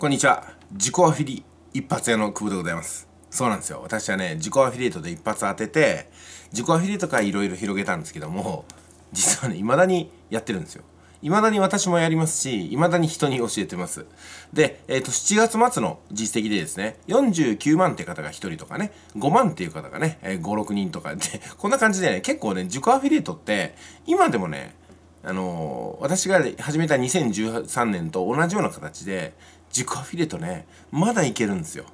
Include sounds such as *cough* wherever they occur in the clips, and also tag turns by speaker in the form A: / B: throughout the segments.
A: こんにちは自己アフィリ一発屋の久保でございますそうなんですよ私はね自己アフィリエイトで一発当てて自己アフィリエイトからいろいろ広げたんですけども実はね未だにやってるんですよ未だに私もやりますし、未だに人に教えてます。で、えっ、ー、と、7月末の実績でですね、49万って方が1人とかね、5万っていう方がね、えー、5、6人とかで、*laughs* こんな感じでね、結構ね、自己アフィリエイトって、今でもね、あのー、私が始めた2013年と同じような形で、自己アフィリエイトね、まだいけるんですよ。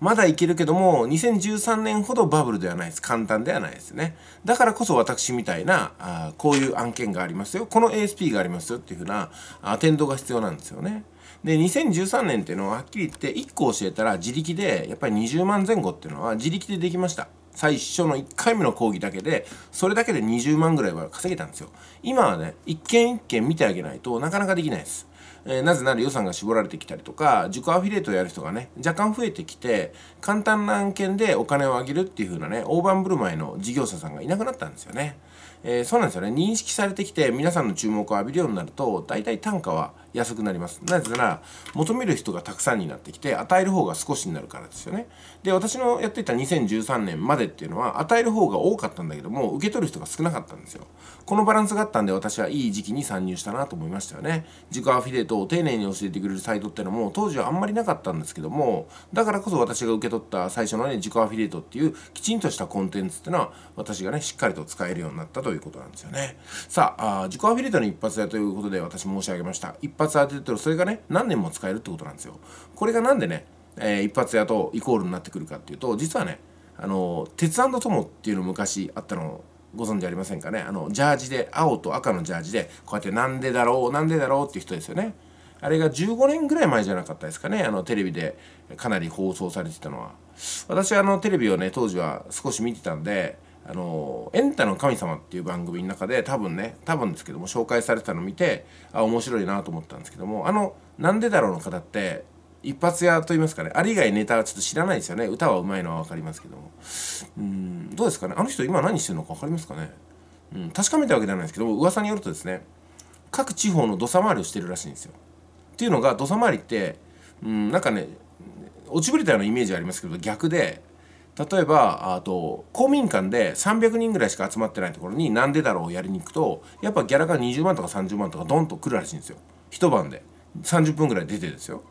A: まだいけるけども、2013年ほどバブルではないです。簡単ではないですね。だからこそ私みたいな、あこういう案件がありますよ。この ASP がありますよっていうふうなアテンドが必要なんですよね。で、2013年っていうのははっきり言って1個教えたら自力で、やっぱり20万前後っていうのは自力でできました。最初の1回目の講義だけで、それだけで20万ぐらいは稼げたんですよ。今はね、一件一件見てあげないとなかなかできないです。えー、なぜなら予算が絞られてきたりとか自己アフィリエイトをやる人がね若干増えてきて簡単な案件でお金をあげるっていう風なね大盤振る舞いの事業者さんがいなくなったんですよね。えー、そうなんですよね認識されてきて皆さんの注目を浴びるようになると大体単価は安くなりますなぜなら求める人がたくさんになってきて与える方が少しになるからですよねで私のやっていた2013年までっていうのは与える方が多かったんだけども受け取る人が少なかったんですよこのバランスがあったんで私はいい時期に参入したなと思いましたよね自己アフィリエイトを丁寧に教えてくれるサイトってのも当時はあんまりなかったんですけどもだからこそ私が受け取った最初のね自己アフィリエイトっていうきちんとしたコンテンツってのは私がねしっかりと使えるようになったということなんですよねさあ自己アフィリエイトの一発屋ということで私申し上げました発当ててるそれがね何年も使えるってことなんですよこれがなんでね、えー、一発屋とイコールになってくるかっていうと実はねあの鉄友っていうの昔あったのご存知ありませんかねあのジャージで青と赤のジャージでこうやってなんでだろうなんでだろうっていう人ですよねあれが15年ぐらい前じゃなかったですかねあのテレビでかなり放送されてたのは私あのテレビをね当時は少し見てたんであの「エンタの神様」っていう番組の中で多分ね多分ですけども紹介されてたのを見てあ面白いなと思ったんですけどもあの「なんでだろう」の方って一発屋と言いますかねあれ以外ネタはちょっと知らないですよね歌はうまいのは分かりますけどもうんどうですかねあの人今何してるのか分かりますかね、うん、確かめたわけではないですけども噂によるとですね各地方の土佐回りをしてるらしいんですよっていうのが土佐回りってうんなんかね落ちぶれたようなイメージありますけど逆で例えばあと公民館で300人ぐらいしか集まってないところになんでだろうをやりに行くとやっぱギャラが20万とか30万とかドンと来るらしいんですよ一晩で30分ぐらい出てですよ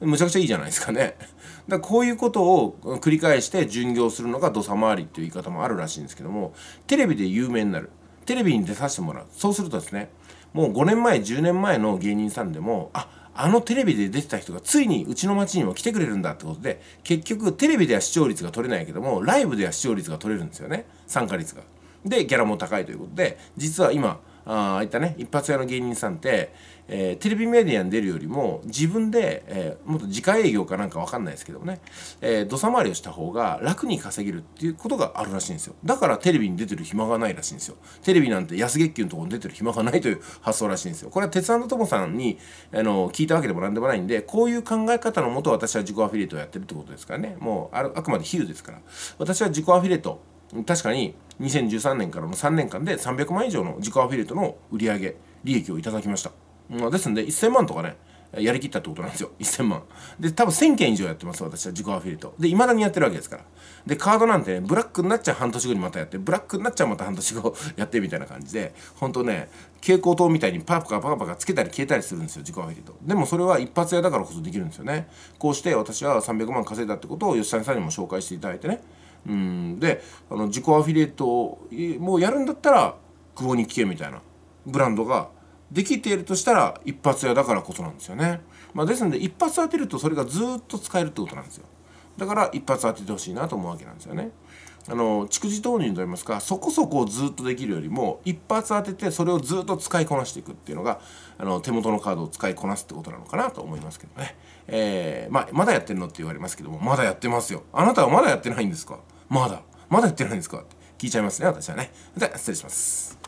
A: むちゃくちゃいいじゃないですかね *laughs* だからこういうことを繰り返して巡業するのが土佐回りっていう言い方もあるらしいんですけどもテレビで有名になるテレビに出させてもらうそうするとですねもう5年前10年前の芸人さんでもああのテレビで出てた人がついにうちの町にも来てくれるんだってことで結局テレビでは視聴率が取れないけどもライブでは視聴率が取れるんですよね参加率が。でギャラも高いということで実は今ああいったね一発屋の芸人さんって、えー、テレビメディアに出るよりも自分で、えー、もっと自家営業かなんか分かんないですけどね、えー、土佐回りをした方が楽に稼げるっていうことがあるらしいんですよだからテレビに出てる暇がないらしいんですよテレビなんて安月給のところに出てる暇がないという発想らしいんですよこれは鉄腕ともさんにあの聞いたわけでも何でもないんでこういう考え方のもと私は自己アフィリエイトをやってるってことですからねもうああくまで比喩ですから私は自己アフィリエイト確かに2013年からの3年間で300万以上の自己アフィリエイトの売上利益をいただきました、まあ、ですんで1000万とかねやりきったってことなんですよ1000 *laughs* 万で多分1000件以上やってます私は自己アフィリエイトでいまだにやってるわけですからでカードなんてねブラックになっちゃう半年後にまたやってブラックになっちゃうまた半年後 *laughs* やってみたいな感じで本当ね蛍光灯みたいにパカパカパカパカつけたり消えたりするんですよ自己アフィリエイトでもそれは一発屋だからこそできるんですよねこうして私は300万稼いだってことを吉谷さんにも紹介していただいてねうんであの自己アフィリエイトをもうやるんだったら久保に聞けみたいなブランドができているとしたら一発屋だからこそなんですよね、まあ、ですので一発当てるとそれがずっと使えるってことなんですよだから一発当ててほしいなと思うわけなんですよねあの蓄次投入といいますかそこそこずっとできるよりも一発当ててそれをずっと使いこなしていくっていうのがあの手元のカードを使いこなすってことなのかなと思いますけどね、えーまあ、まだやってんのって言われますけどもまだやってますよあなたはまだやってないんですかまだまだ言ってないんですかって聞いちゃいますね、私はね。で、失礼します。